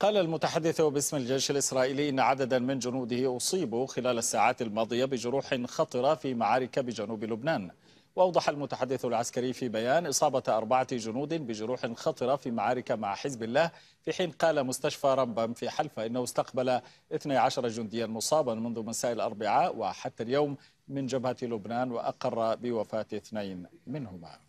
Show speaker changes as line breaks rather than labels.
قال المتحدث باسم الجيش الإسرائيلي إن عددا من جنوده أصيبوا خلال الساعات الماضية بجروح خطرة في معارك بجنوب لبنان وأوضح المتحدث العسكري في بيان إصابة أربعة جنود بجروح خطرة في معارك مع حزب الله في حين قال مستشفى رمبم في حلفة إنه استقبل 12 جنديا مصابا منذ مساء الأربعاء وحتى اليوم من جبهة لبنان وأقر بوفاة اثنين منهما